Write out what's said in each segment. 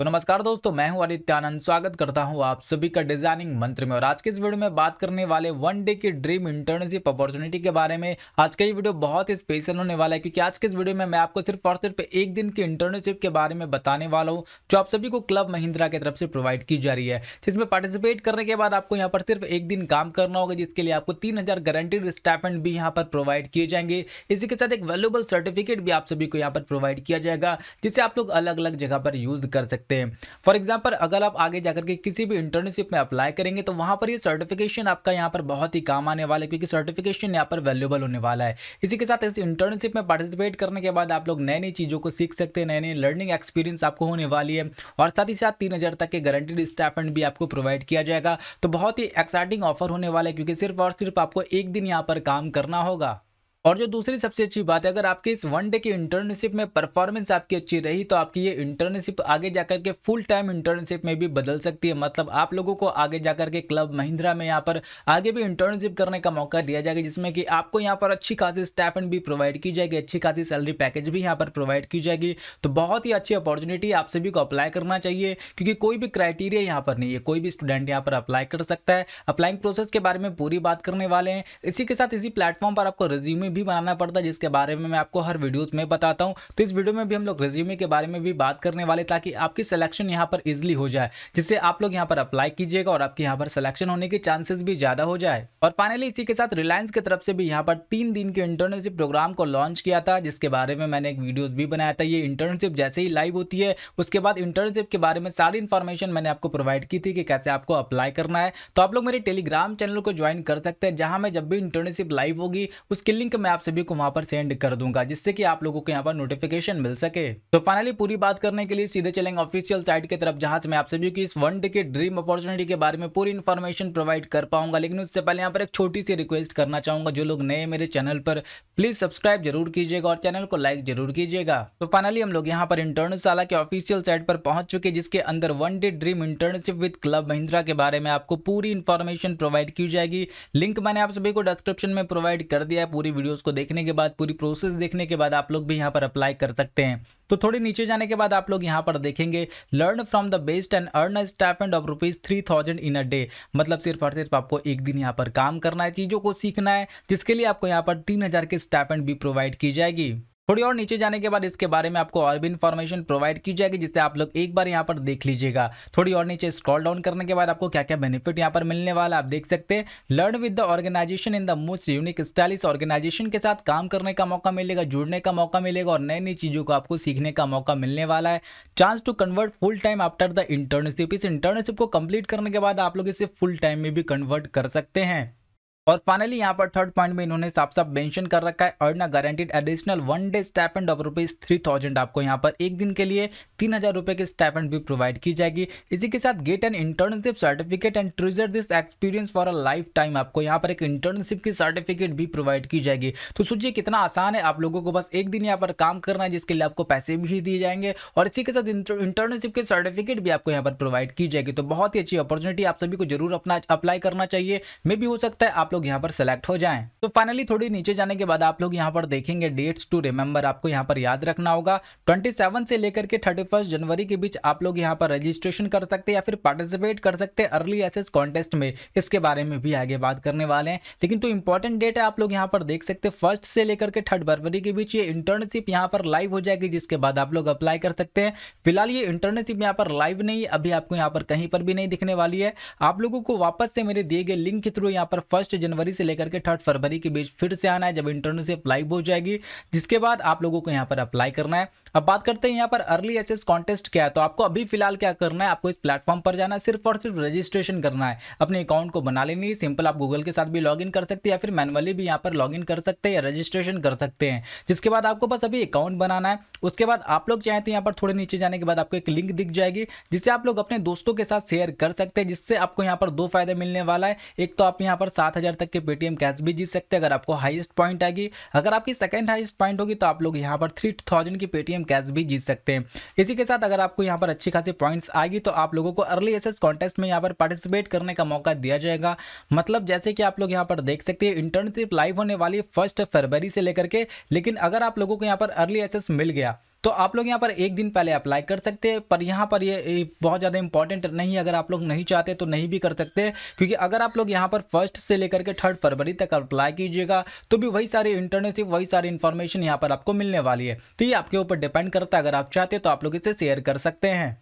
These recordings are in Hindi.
तो नमस्कार दोस्तों मैं हूं आदित्यानंद स्वागत करता हूं आप सभी का डिजाइनिंग मंत्र में और आज के इस वीडियो में बात करने वाले वन डे की ड्रीम इंटर्नशिप अपॉर्चुनिटी के बारे में आज का ये वीडियो बहुत ही स्पेशल होने वाला है क्योंकि आज के इस वीडियो में मैं आपको सिर्फ और सिर्फ एक दिन की इंटर्नशिप के बारे में बताने वाला हूँ जो आप सभी को क्लब महिंद्रा की तरफ से प्रोवाइड की जा रही है जिसमें पार्टिसिपेट करने के बाद आपको यहाँ पर सिर्फ एक दिन काम करना होगा जिसके लिए आपको तीन गारंटीड स्टाइपेंड भी यहाँ पर प्रोवाइड किए जाएंगे इसी के साथ एक वैल्यूबल सर्टिफिकेट भी आप सभी को यहाँ पर प्रोवाइड किया जाएगा जिसे आप लोग अलग अलग जगह पर यूज कर सकते सकते हैं फॉर एग्जाम्पल अगर आप आगे जाकर के किसी भी इंटर्नशिप में अप्लाई करेंगे तो वहाँ पर ये सर्टिफिकेशन आपका यहाँ पर बहुत ही काम आने वाला है क्योंकि सर्टिफिकेशन यहाँ पर वैल्यूबल होने वाला है इसी के साथ इस इंटर्नशिप में पार्टिसिपेट करने के बाद आप लोग नई नई चीज़ों को सीख सकते हैं नए नए लर्निंग एक्सपीरियंस आपको होने वाली है और साथ ही साथ तीन हज़ार तक के गारंटेड स्टाफेंट भी आपको प्रोवाइड किया जाएगा तो बहुत ही एक्साइटिंग ऑफर होने वाला है क्योंकि सिर्फ और सिर्फ आपको एक दिन यहाँ पर काम करना होगा और जो दूसरी सबसे अच्छी बात है अगर आपके इस वन डे की इंटर्नशिप में परफॉर्मेंस आपकी अच्छी रही तो आपकी ये इंटर्नशिप आगे जाकर के फुल टाइम इंटर्नशिप में भी बदल सकती है मतलब आप लोगों को आगे जाकर के क्लब महिंद्रा में यहाँ पर आगे भी इंटर्नशिप करने का मौका दिया जाएगा जिसमें कि आपको यहाँ पर अच्छी खासी स्टैपेंड भी प्रोवाइड की जाएगी अच्छी खासी सैलरी पैकेज भी यहाँ पर प्रोवाइड की जाएगी तो बहुत ही अच्छी अपॉर्चुनिटी आप सभी को अप्लाई करना चाहिए क्योंकि कोई भी क्राइटेरिया यहाँ पर नहीं है कोई भी स्टूडेंट यहाँ पर अप्लाई कर सकता है अप्लाइंग प्रोसेस के बारे में पूरी बात करने वाले हैं इसी के साथ इसी प्लेटफॉर्म पर आपको रिज्यूमे रिज्यूमे भी बनाना पड़ता है जिसके बारे में मैं आपको हर वीडियोज़ में बताता हूँ तो इस वीडियो में भी हम लोग रिज्यूमे के बारे में भी बात करने वाले ताकि आपकी सिलेक्शन यहाँ पर ईजिली हो जाए जिससे आप लोग यहाँ पर अप्लाई कीजिएगा और आपके यहाँ पर सिलेक्शन होने के चांसेस भी ज़्यादा हो जाए और फाइनली इसी के साथ रिलायंस की तरफ से भी यहाँ पर तीन दिन के इंटर्नशिप प्रोग्राम को लॉन्च किया था जिसके बारे में मैंने एक वीडियो भी बनाया था ये इंटर्नशिप जैसे ही लाइव होती है उसके बाद इंटर्नशिप के बारे में सारी इन्फॉर्मेशन मैंने आपको प्रोवाइड की थी कि कैसे आपको अप्लाई करना है तो आप लोग मेरे टेलीग्राम चैनल को ज्वाइन कर सकते हैं जहां मैं जब भी इंटर्नशिप लाइव होगी उसकी लिंक मैं आप सभी को वहाँ पर सेंड कर दूंगा जिससे कि आप लोगों को यहाँ पर नोटिफिकेशन मिल सके तो फाइनली पूरी बात करने के लिए सीधे चलेंगे ऑफिशियल साइट की तरफ जहां से मैं आप सभी की इस वन डे की ड्रीम अपॉर्चुनिटी के बारे में पूरी इन्फॉर्मेशन प्रोवाइड कर पाऊंगा लेकिन उससे पहले यहाँ पर एक छोटी सी रिक्वेस्ट करना चाहूंगा जो लोग नए मेरे चैनल पर प्लीज सब्सक्राइब जरूर कीजिएगा और चैनल को लाइक जरूर कीजिएगा तो फाइनली हम लोग यहाँ पर इंटर्नशाला के ऑफिशियल साइट पर पहुंच चुके जिसके अंदर one day dream internship with Club Mahindra के बारे में आपको पूरी इन्फॉर्मेशन प्रोवाइड की जाएगी लिंक मैंने आप सभी को डिस्क्रिप्शन में प्रोवाइड कर दिया है पूरी वीडियो वीडियोस को देखने के बाद पूरी प्रोसेस देखने के बाद आप लोग भी यहाँ पर अप्लाई कर सकते हैं तो थोड़ी नीचे जाने के बाद आप लोग यहाँ पर देखेंगे learn from the best and earn stipend of rupees three thousand in a day मतलब सिर्फ और सिर्फ आपको एक दिन यहाँ पर काम करना है चीज़ों को सीखना है जिसके लिए आपको यहाँ पर तीन हज़ार के स्टाइपेंड भी प्रोवाइड की जाएगी थोड़ी और नीचे जाने के बाद इसके बारे में आपको और भी इन्फॉर्मेशन प्रोवाइड की जाएगी जिससे आप लोग एक बार यहाँ पर देख लीजिएगा थोड़ी और नीचे स्क्रॉल डाउन करने के बाद आपको क्या क्या बेनिफिट यहाँ पर मिलने वाला आप देख सकते हैं learn with the organization in the most unique style इस ऑर्गेनाइजेशन के साथ काम करने का मौका मिलेगा जुड़ने का मौका मिलेगा और नई नई चीज़ों को आपको सीखने का मौका मिलने वाला है chance to convert full time after the internship इस इंटर्नशिप को कंप्लीट करने के बाद आप लोग इसे फुल टाइम में भी कन्वर्ट कर सकते हैं और फाइनली यहाँ पर थर्ड पॉइंट में इन्होंने साफ साफ मेंशन कर रखा है earn a guaranteed additional one day stipend of rupees three thousand आपको यहाँ पर एक दिन के लिए तीन हजार रुपए की स्टैपेंड भी प्रोवाइड की जाएगी इसी के साथ get an internship certificate and treasure this experience for a life time आपको यहाँ पर एक इंटर्नशिप की सर्टिफिकेट भी प्रोवाइड की जाएगी तो सोचिए कितना आसान है आप लोगों को बस एक दिन यहाँ पर काम करना है जिसके लिए आपको पैसे भी दिए जाएंगे और इसी के साथ इंटर्नशिप के सर्टिफिकेट भी आपको यहाँ पर प्रोवाइड की जाएगी तो बहुत ही अच्छी अपॉर्चुनिटी आप सभी को जरूर अपना अप्लाई करना चाहिए मे भी हो सकता है आप लोग लोग यहाँ पर सेलेक्ट हो जाएं तो फाइनली थोड़ी नीचे जाने के बाद आप लोग यहाँ पर देखेंगे डेट्स टू रिमेम्बर आपको यहाँ पर याद रखना होगा 27 से लेकर के 31 जनवरी के बीच आप लोग यहाँ पर रजिस्ट्रेशन कर सकते हैं या फिर पार्टिसिपेट कर सकते हैं अर्ली एसेस कॉन्टेस्ट में इसके बारे में भी आगे बात करने वाले हैं लेकिन तो इंपॉर्टेंट डेट है आप लोग यहाँ पर देख सकते हैं फर्स्ट से लेकर के थर्ड फरवरी के बीच ये इंटर्नशिप यहाँ पर लाइव हो जाएगी जिसके बाद आप लोग अप्लाई कर सकते हैं फिलहाल ये इंटर्नशिप यहाँ पर लाइव नहीं अभी आपको यहाँ पर कहीं पर भी नहीं दिखने वाली है आप लोगों को वापस से मेरे दिए गए लिंक के थ्रू यहाँ पर फर्स्ट जनवरी से लेकर के थर्ड फरवरी के बीच फिर से आना है जब इंटर्नशिप लाइव हो जाएगी जिसके बाद आप लोगों को यहाँ पर अप्लाई करना है अब बात करते हैं यहाँ पर अर्ली एसेस कॉन्टेस्ट क्या है तो आपको अभी फिलहाल क्या करना है आपको इस प्लेटफॉर्म पर जाना है सिर्फ और सिर्फ रजिस्ट्रेशन करना है अपने अकाउंट को बना लेनी सिंपल आप गूगल के साथ भी लॉग कर सकते हैं या फिर मैनुअली भी यहाँ पर लॉग कर सकते हैं या रजिस्ट्रेशन कर सकते हैं जिसके बाद आपको बस अभी अकाउंट बनाना है उसके बाद आप लोग चाहें तो यहाँ पर थोड़े नीचे जाने के बाद आपको एक लिंक दिख जाएगी जिसे आप लोग अपने दोस्तों के साथ शेयर कर सकते हैं जिससे आपको यहाँ पर दो फायदे मिलने वाला है एक तो आप यहाँ पर सात हज़ार तक के पेटीएम कैश भी जीत सकते हैं अगर आपको हाईएस्ट पॉइंट आएगी अगर आपकी सेकंड हाईएस्ट पॉइंट होगी तो आप लोग यहाँ पर थ्री थाउजेंड की पेटीएम कैश भी जीत सकते हैं इसी के साथ अगर आपको यहाँ पर अच्छी खासी पॉइंट्स आएगी तो आप लोगों को अर्ली एसेस कॉन्टेस्ट में यहाँ पर पार्टिसिपेट करने का मौका दिया जाएगा मतलब जैसे कि आप लोग यहाँ पर देख सकते हैं इंटर्नशिप लाइव होने वाली फर्स्ट फरवरी से लेकर के लेकिन अगर आप लोगों को यहाँ पर अर्ली एसेस मिल गया तो आप लोग यहाँ पर एक दिन पहले अप्लाई कर सकते हैं पर यहाँ पर ये बहुत ज़्यादा इंपॉर्टेंट नहीं अगर आप लोग नहीं चाहते तो नहीं भी कर सकते क्योंकि अगर आप लोग यहाँ पर फर्स्ट से लेकर के थर्ड फरवरी तक अप्लाई कीजिएगा तो भी वही सारी इंटर्नशिप वही सारी इन्फॉर्मेशन यहाँ पर आपको मिलने वाली है तो ये आपके ऊपर डिपेंड करता है अगर आप चाहते तो आप लोग इसे शेयर कर सकते हैं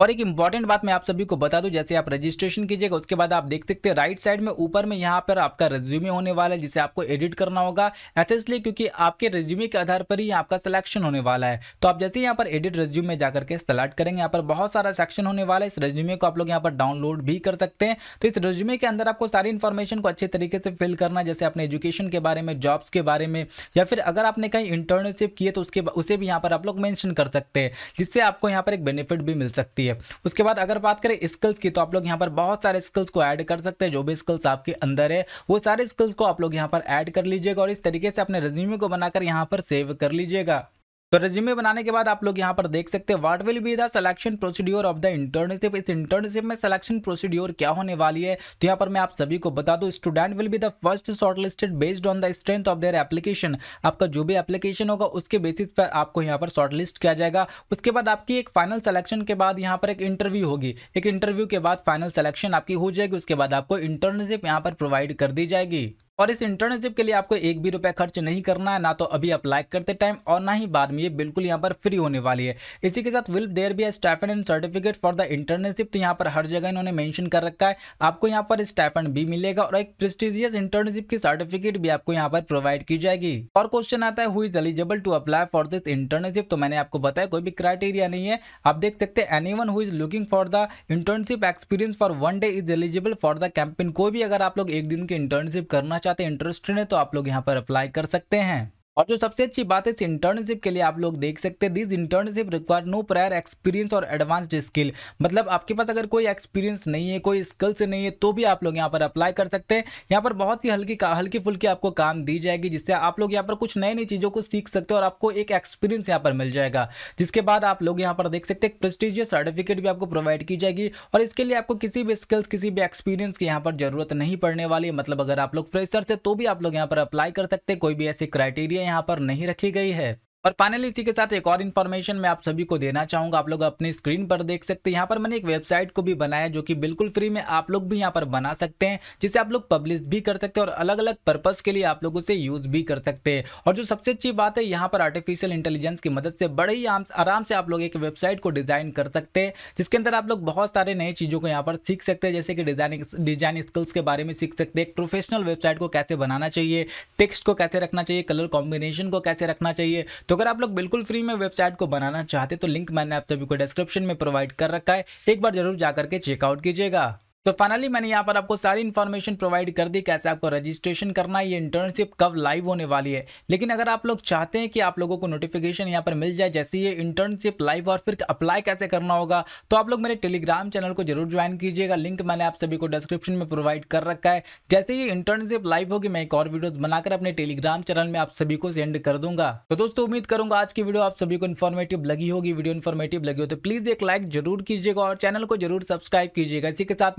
और एक इंपॉर्टेंट बात मैं आप सभी को बता दूं जैसे आप रजिस्ट्रेशन कीजिएगा उसके बाद आप देख सकते हैं राइट साइड में ऊपर में यहाँ पर आपका रेज्यूमे होने वाला है जिसे आपको एडिट करना होगा ऐसे इसलिए क्योंकि आपके रेज्यूमे के आधार पर ही आपका सिलेक्शन होने वाला है तो आप जैसे यहाँ पर एडिट रेज्यूम में जाकर के सेलेक्ट करेंगे यहाँ पर बहुत सारा सेक्शन होने वाला है इस रेज्यूमे को आप लोग यहाँ पर डाउनलोड भी कर सकते हैं तो इस रेज्यूमे के अंदर आपको सारी इन्फॉर्मेशन को अच्छे तरीके से फिल करना जैसे अपने एजुकेशन के बारे में जॉब्स के बारे में या फिर अगर आपने कहीं इंटर्नशिप किए तो उसके उसे भी यहाँ पर आप लोग मैंशन कर सकते हैं जिससे आपको यहाँ पर एक बेनिफिट भी मिल सकती है सकती है उसके बाद अगर बात करें स्किल्स की तो आप लोग यहाँ पर बहुत सारे स्किल्स को ऐड कर सकते हैं जो भी स्किल्स आपके अंदर है वो सारे स्किल्स को आप लोग यहाँ पर ऐड कर लीजिएगा और इस तरीके से अपने रेज्यूमे को बनाकर यहाँ पर सेव कर लीजिएगा तो रेज्यूमे बनाने के बाद आप लोग यहाँ पर देख सकते हैं what will be the selection procedure of the internship इस इंटर्नशिप में सिलेक्शन प्रोसीड्योर क्या होने वाली है तो यहाँ पर मैं आप सभी को बता दूं student will be the first shortlisted based on the strength of their application आपका जो भी एप्लीकेशन होगा उसके बेसिस पर आपको यहाँ पर शॉर्टलिस्ट किया जाएगा उसके बाद आपकी एक फाइनल सेलेक्शन के बाद यहाँ पर एक इंटरव्यू होगी एक इंटरव्यू के बाद फाइनल सेलेक्शन आपकी हो जाएगी उसके बाद आपको इंटर्नशिप यहाँ पर प्रोवाइड कर दी जाएगी और इस इंटर्नशिप के लिए आपको एक भी रुपया खर्च नहीं करना है ना तो अभी अप्लाई करते टाइम और ना ही बाद में ये बिल्कुल यहाँ पर फ्री होने वाली है इसी के साथ will there be stipend and certificate for the internship तो यहाँ पर हर जगह इन्होंने मैंशन कर रखा है आपको यहाँ पर स्टाइफन भी मिलेगा और एक प्रेस्टिजियस इंटर्नशिप की सर्टिफिकेट भी आपको यहाँ पर प्रोवाइड की जाएगी और क्वेश्चन आता है who is eligible to apply for this internship तो मैंने आपको बताया कोई भी क्राइटेरिया नहीं है आप देख सकते हैं anyone who is looking for the internship experience for one day is eligible for the campaign कोई भी अगर आप लोग एक दिन की इंटर्नशिप करना चाहते ज़्यादा इंटरेस्टेड है तो आप लोग यहाँ पर अप्लाई कर सकते हैं और जो सबसे अच्छी बात है इस इंटर्नशिप के लिए आप लोग देख सकते हैं this internship require no prior experience और एडवांस्ड स्किल मतलब आपके पास अगर कोई एक्सपीरियंस नहीं है कोई स्किल्स नहीं है तो भी आप लोग यहाँ पर अप्लाई कर सकते हैं यहाँ पर बहुत ही हल्की हल्की फुल्की आपको काम दी जाएगी जिससे आप लोग यहाँ पर कुछ नई नई चीज़ों को सीख सकते हो और आपको एक एक्सपीरियंस यहाँ पर मिल जाएगा जिसके बाद आप लोग यहाँ पर देख सकते हैं प्रेस्टिजियस सर्टिफिकेट भी आपको प्रोवाइड की जाएगी और इसके लिए आपको किसी भी स्किल्स किसी भी एक्सपीरियंस की यहाँ पर जरूरत नहीं पड़ने वाली मतलब अगर आप लोग फ्रेशर से तो भी आप लोग यहाँ पर अप्लाई कर सकते हैं कोई भी ऐसी क्राइटेरिया यहाँ पर नहीं रखी गई है और फाइनली इसी के साथ एक और इन्फॉर्मेशन मैं आप सभी को देना चाहूँगा आप लोग अपनी स्क्रीन पर देख सकते हैं यहाँ पर मैंने एक वेबसाइट को भी बनाया जो कि बिल्कुल फ्री में आप लोग भी यहाँ पर बना सकते हैं जिसे आप लोग पब्लिश भी कर सकते हैं और अलग अलग पर्पज के लिए आप लोग उसे यूज भी कर सकते हैं और जो सबसे अच्छी बात है यहाँ पर आर्टिफिशियल इंटेलिजेंस की मदद से बड़े ही आराम से आप लोग एक वेबसाइट को डिजाइन कर सकते हैं जिसके अंदर आप लोग बहुत सारे नई चीज़ों को यहाँ पर सीख सकते हैं जैसे कि डिजाइनिंग डिजाइन स्किल्स के बारे में सीख सकते हैं एक प्रोफेशनल वेबसाइट को कैसे बनाना चाहिए टेक्स्ट को कैसे रखना चाहिए कलर कॉम्बिनेशन को कैसे रखना चाहिए तो अगर आप लोग बिल्कुल फ्री में वेबसाइट को बनाना चाहते तो लिंक मैंने आप सभी को डिस्क्रिप्शन में प्रोवाइड कर रखा है एक बार जरूर जाकर के चेकआउट कीजिएगा तो फाइनली मैंने यहाँ पर आपको सारी इन्फॉर्मेशन प्रोवाइड कर दी कैसे आपको रजिस्ट्रेशन करना है ये इंटर्नशिप कब लाइव होने वाली है लेकिन अगर आप लोग चाहते हैं कि आप लोगों को नोटिफिकेशन यहाँ पर मिल जाए जैसे ये इंटर्नशिप लाइव और फिर अप्लाई कैसे करना होगा तो आप लोग मेरे टेलीग्राम चैनल को जरूर ज्वाइन कीजिएगा लिंक मैंने आप सभी को डिस्क्रिप्शन में प्रोवाइड कर रखा है जैसे ही इंटर्नशिप लाइव होगी मैं एक और वीडियोज बनाकर अपने टेलीग्राम चैनल में आप सभी को सेंड कर दूंगा तो दोस्तों उम्मीद करूंगा आज की वीडियो आप सभी को इन्फॉर्मेटिव लगी होगी वीडियो इन्फॉर्मेटिव लगी हो तो प्लीज एक लाइक जरूर कीजिएगा और चैनल को जरूर सब्सक्राइब कीजिएगा इसी के साथ